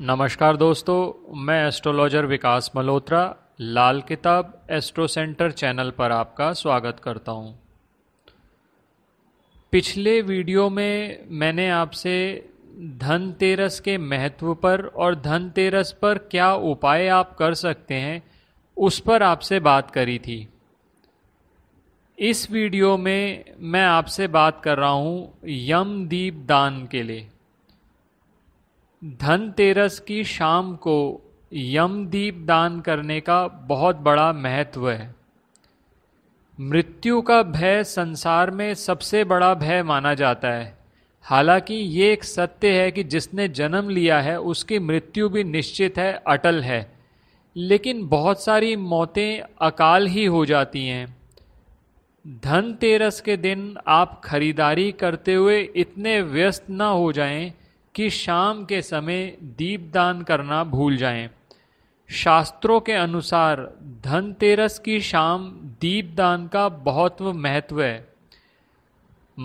नमस्कार दोस्तों मैं एस्ट्रोलॉजर विकास मल्होत्रा लाल किताब एस्ट्रो सेंटर चैनल पर आपका स्वागत करता हूं। पिछले वीडियो में मैंने आपसे धनतेरस के महत्व पर और धनतेरस पर क्या उपाय आप कर सकते हैं उस पर आपसे बात करी थी इस वीडियो में मैं आपसे बात कर रहा हूं दीप दान के लिए धनतेरस की शाम को यमदीप दान करने का बहुत बड़ा महत्व है मृत्यु का भय संसार में सबसे बड़ा भय माना जाता है हालांकि ये एक सत्य है कि जिसने जन्म लिया है उसकी मृत्यु भी निश्चित है अटल है लेकिन बहुत सारी मौतें अकाल ही हो जाती हैं धनतेरस के दिन आप खरीदारी करते हुए इतने व्यस्त ना हो जाएं कि शाम के समय दीपदान करना भूल जाएं। शास्त्रों के अनुसार धनतेरस की शाम दीपदान का बहुत महत्व है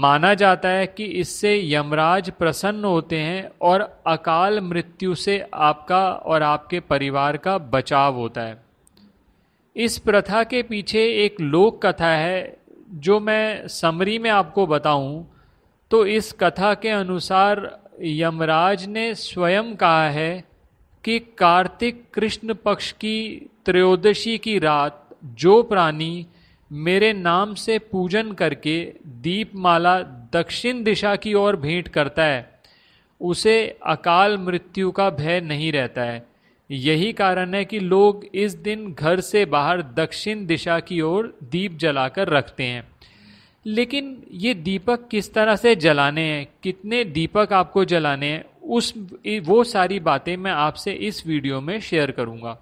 माना जाता है कि इससे यमराज प्रसन्न होते हैं और अकाल मृत्यु से आपका और आपके परिवार का बचाव होता है इस प्रथा के पीछे एक लोक कथा है जो मैं समरी में आपको बताऊं तो इस कथा के अनुसार यमराज ने स्वयं कहा है कि कार्तिक कृष्ण पक्ष की त्रयोदशी की रात जो प्राणी मेरे नाम से पूजन करके दीपमाला दक्षिण दिशा की ओर भेंट करता है उसे अकाल मृत्यु का भय नहीं रहता है यही कारण है कि लोग इस दिन घर से बाहर दक्षिण दिशा की ओर दीप जलाकर रखते हैं लेकिन ये दीपक किस तरह से जलाने हैं कितने दीपक आपको जलाने हैं उस वो सारी बातें मैं आपसे इस वीडियो में शेयर करूंगा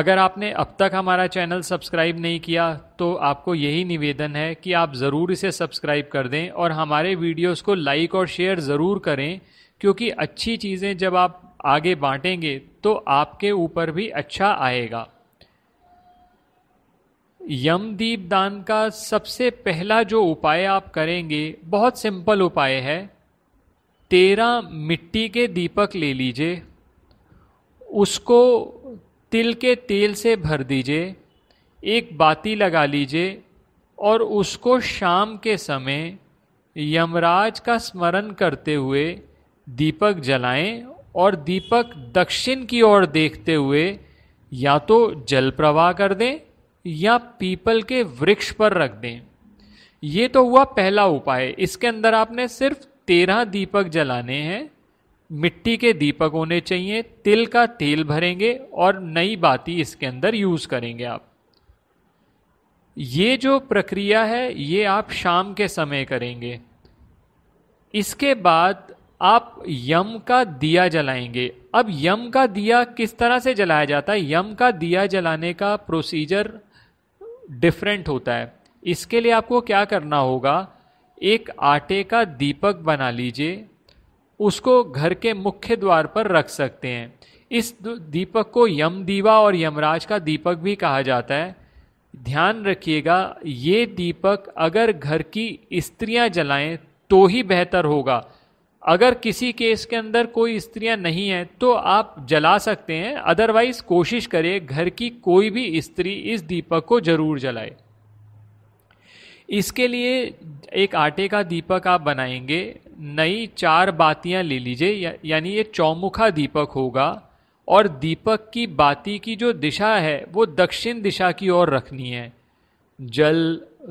अगर आपने अब तक हमारा चैनल सब्सक्राइब नहीं किया तो आपको यही निवेदन है कि आप ज़रूर इसे सब्सक्राइब कर दें और हमारे वीडियोस को लाइक और शेयर ज़रूर करें क्योंकि अच्छी चीज़ें जब आप आगे बांटेंगे तो आपके ऊपर भी अच्छा आएगा यमदीप दान का सबसे पहला जो उपाय आप करेंगे बहुत सिंपल उपाय है तेरह मिट्टी के दीपक ले लीजिए उसको तिल के तेल से भर दीजिए एक बाती लगा लीजिए और उसको शाम के समय यमराज का स्मरण करते हुए दीपक जलाएं और दीपक दक्षिण की ओर देखते हुए या तो जल प्रवाह कर दें या पीपल के वृक्ष पर रख दें ये तो हुआ पहला उपाय इसके अंदर आपने सिर्फ तेरह दीपक जलाने हैं मिट्टी के दीपक होने चाहिए तिल का तेल भरेंगे और नई बाती इसके अंदर यूज करेंगे आप ये जो प्रक्रिया है ये आप शाम के समय करेंगे इसके बाद आप यम का दिया जलाएंगे अब यम का दिया किस तरह से जलाया जाता है यम का दिया जलाने का प्रोसीजर डिफरेंट होता है इसके लिए आपको क्या करना होगा एक आटे का दीपक बना लीजिए उसको घर के मुख्य द्वार पर रख सकते हैं इस दीपक को यम दीवा और यमराज का दीपक भी कहा जाता है ध्यान रखिएगा ये दीपक अगर घर की स्त्रियां जलाएं तो ही बेहतर होगा अगर किसी केस के अंदर कोई स्त्रियां नहीं हैं तो आप जला सकते हैं अदरवाइज कोशिश करें घर की कोई भी स्त्री इस दीपक को जरूर जलाए इसके लिए एक आटे का दीपक आप बनाएंगे नई चार बातियां ले लीजिए या, यानी ये चौमुखा दीपक होगा और दीपक की बाती की जो दिशा है वो दक्षिण दिशा की ओर रखनी है जल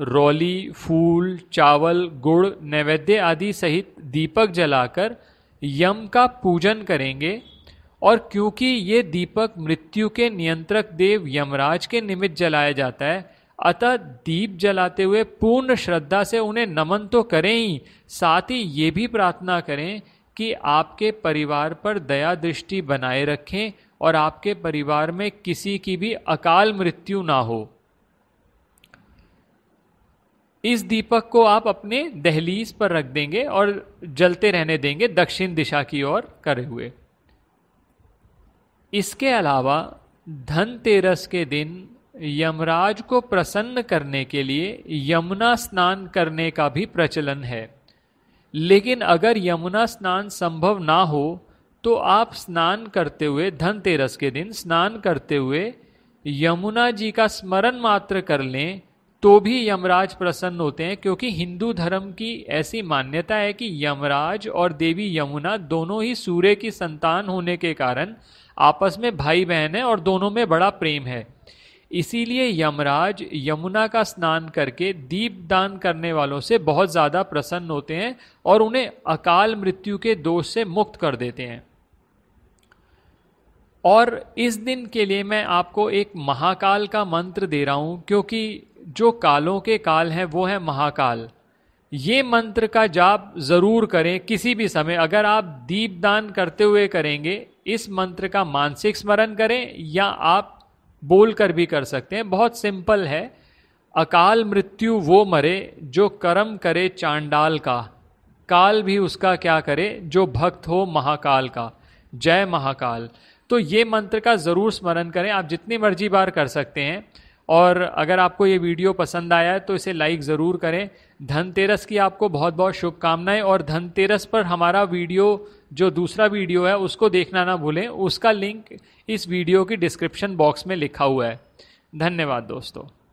रौली फूल चावल गुड़ नैवेद्य आदि सहित दीपक जलाकर यम का पूजन करेंगे और क्योंकि ये दीपक मृत्यु के नियंत्रक देव यमराज के निमित्त जलाया जाता है अतः दीप जलाते हुए पूर्ण श्रद्धा से उन्हें नमन तो करें ही साथ ही ये भी प्रार्थना करें कि आपके परिवार पर दया दृष्टि बनाए रखें और आपके परिवार में किसी की भी अकाल मृत्यु ना हो इस दीपक को आप अपने दहलीज पर रख देंगे और जलते रहने देंगे दक्षिण दिशा की ओर करे हुए इसके अलावा धनतेरस के दिन यमराज को प्रसन्न करने के लिए यमुना स्नान करने का भी प्रचलन है लेकिन अगर यमुना स्नान संभव ना हो तो आप स्नान करते हुए धनतेरस के दिन स्नान करते हुए यमुना जी का स्मरण मात्र कर लें तो भी यमराज प्रसन्न होते हैं क्योंकि हिंदू धर्म की ऐसी मान्यता है कि यमराज और देवी यमुना दोनों ही सूर्य की संतान होने के कारण आपस में भाई बहन है और दोनों में बड़ा प्रेम है इसीलिए यमराज यमुना का स्नान करके दीप दान करने वालों से बहुत ज़्यादा प्रसन्न होते हैं और उन्हें अकाल मृत्यु के दोष से मुक्त कर देते हैं और इस दिन के लिए मैं आपको एक महाकाल का मंत्र दे रहा हूँ क्योंकि जो कालों के काल हैं वो है महाकाल ये मंत्र का जाप जरूर करें किसी भी समय अगर आप दीप दान करते हुए करेंगे इस मंत्र का मानसिक स्मरण करें या आप बोल कर भी कर सकते हैं बहुत सिंपल है अकाल मृत्यु वो मरे जो कर्म करे चांडाल का काल भी उसका क्या करे जो भक्त हो महाकाल का जय महाकाल तो ये मंत्र का ज़रूर स्मरण करें आप जितनी मर्जी बार कर सकते हैं और अगर आपको ये वीडियो पसंद आया है तो इसे लाइक ज़रूर करें धनतेरस की आपको बहुत बहुत शुभकामनाएं और धनतेरस पर हमारा वीडियो जो दूसरा वीडियो है उसको देखना ना भूलें उसका लिंक इस वीडियो की डिस्क्रिप्शन बॉक्स में लिखा हुआ है धन्यवाद दोस्तों